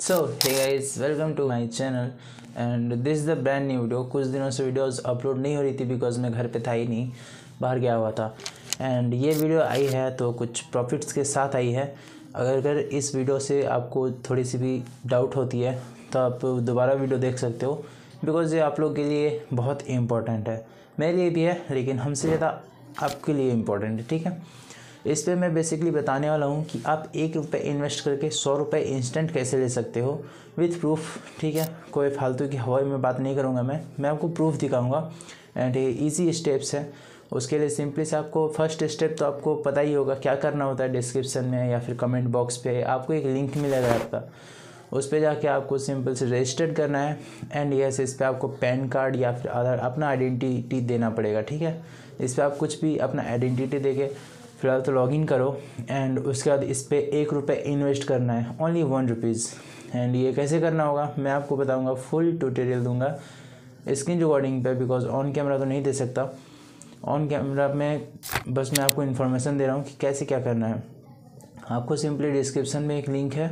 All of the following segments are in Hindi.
so hey guys welcome to my channel and this the brand new video कुछ दिनों से वीडियोस अपलोड नहीं हो रही थी बिकॉज मैं घर पे था ही नहीं बाहर गया हुआ था एंड ये वीडियो आई है तो कुछ प्रॉफिट्स के साथ आई है अगर अगर इस वीडियो से आपको थोड़ी सी भी डाउट होती है तो आप दोबारा वीडियो देख सकते हो बिकॉज ये आप लोग के लिए बहुत इंपॉर्टेंट है मेरे लिए भी है लेकिन हमसे ज़्यादा आपके लिए इम्पोर्टेंट है ठीक है तो इस पर मैं बेसिकली बताने वाला हूँ कि आप एक रुपये इन्वेस्ट करके सौ रुपये इंस्टेंट कैसे ले सकते हो विथ प्रूफ ठीक है कोई फालतू की हवाई में बात नहीं करूँगा मैं मैं आपको प्रूफ दिखाऊँगा एंड ये ईजी स्टेप्स हैं उसके लिए सिंपली से आपको फर्स्ट स्टेप तो आपको पता ही होगा क्या करना होता है डिस्क्रिप्शन में या फिर कमेंट बॉक्स पे आपको एक लिंक मिलेगा आपका उस पर जाके आपको सिंपल से रजिस्टर्ड करना है एंड यस इस पर आपको पैन कार्ड या फिर आधार अपना आइडेंटिटी देना पड़ेगा ठीक है इस पर आप कुछ भी अपना आइडेंटिटी देके फ़िलहाल तो इन करो एंड उसके बाद इस पर एक रुपये इन्वेस्ट करना है ओनली वन रुपीज़ एंड ये कैसे करना होगा मैं आपको बताऊँगा फुल ट्यूटोरियल दूंगा स्क्रीन रिकॉर्डिंग पे बिकॉज ऑन कैमरा तो नहीं दे सकता ऑन कैमरा में बस मैं आपको इन्फॉर्मेशन दे रहा हूँ कि कैसे क्या करना है आपको सिंपली डिस्क्रिप्शन में एक लिंक है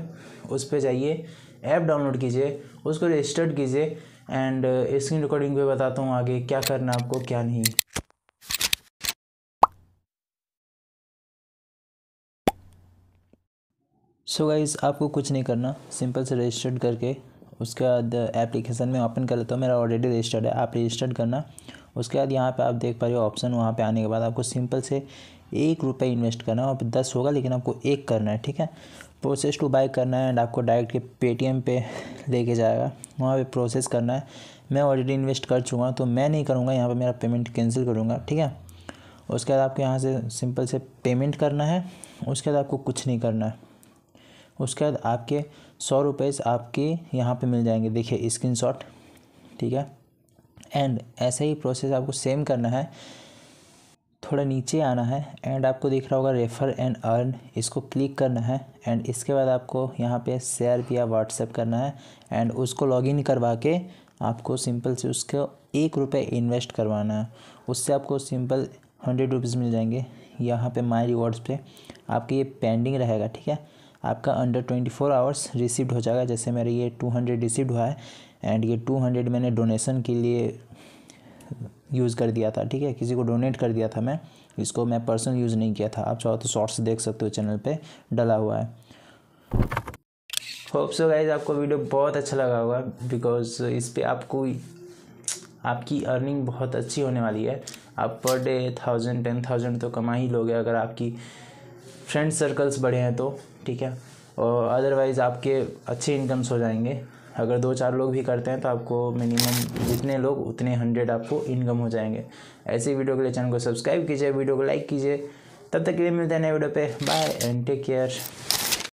उस पर जाइए ऐप डाउनलोड कीजिए उसको रजिस्टर्ड कीजिए एंड स्क्रीन रिकॉर्डिंग पे बताता हूँ आगे क्या करना है आपको क्या नहीं सो so गाइज़ आपको कुछ नहीं करना सिंपल से रजिस्टर्ड करके उसके बाद एप्लीकेशन में ओपन कर लेता हूँ मेरा ऑलरेडी रजिस्टर्ड है आप रजिस्टर्ड करना उसके बाद यहाँ पे आप देख पा रहे हो ऑप्शन वहाँ पे आने के बाद आपको सिंपल से एक रुपये इन्वेस्ट करना है वहाँ पर दस होगा लेकिन आपको एक करना है ठीक है प्रोसेस टू बाई करना है एंड आपको डायरेक्ट के पेटीएम पे लेके जाएगा वहाँ पे प्रोसेस करना है मैं ऑलरेडी इन्वेस्ट कर चुका हूँ तो मैं नहीं करूँगा यहाँ पे मेरा पेमेंट कैंसिल करूँगा ठीक है उसके बाद आपको यहाँ से सिंपल से पेमेंट करना है उसके बाद आपको कुछ नहीं करना है उसके बाद आपके सौ रुपये आपके यहाँ पे मिल जाएंगे देखिए स्क्रीन शॉट ठीक है एंड ऐसे ही प्रोसेस आपको सेम करना है थोड़ा नीचे आना है एंड आपको दिख रहा होगा रेफर एंड अर्न इसको क्लिक करना है एंड इसके बाद आपको यहाँ पे शेयर या व्हाट्सएप करना है एंड उसको लॉगिन करवा के आपको सिंपल से उसको एक रुपये इन्वेस्ट करवाना है उससे आपको सिंपल हंड्रेड रुपीज़ मिल जाएंगे यहाँ पे माई रिवॉर्ड्स पे आपके ये पेंडिंग रहेगा ठीक है आपका under twenty four hours received हो जाएगा जैसे मेरा ये टू हंड्रेड रिसीव्ड हुआ है एंड ये टू हंड्रेड मैंने डोनेशन के लिए यूज़ कर दिया था ठीक है किसी को डोनेट कर दिया था मैं इसको मैं पर्सनल यूज़ नहीं किया था आप चाहो तो शॉर्ट्स देख सकते हो चैनल पर डला हुआ है होप सो गाइज आपको वीडियो बहुत अच्छा लगा होगा बिकॉज इस पर आपको आपकी अर्निंग बहुत अच्छी होने वाली है आप per day thousand ten thousand तो कमा ही लोगे अगर आपकी फ्रेंड सर्कल्स बड़े हैं तो ठीक है और अदरवाइज़ आपके अच्छे इनकम्स हो जाएंगे अगर दो चार लोग भी करते हैं तो आपको मिनिमम जितने लोग उतने हंड्रेड आपको इनकम हो जाएंगे ऐसे वीडियो के लिए चैनल को सब्सक्राइब कीजिए वीडियो को लाइक कीजिए तब तक के लिए मिलते हैं नए वीडियो पे बाय एंड टेक केयर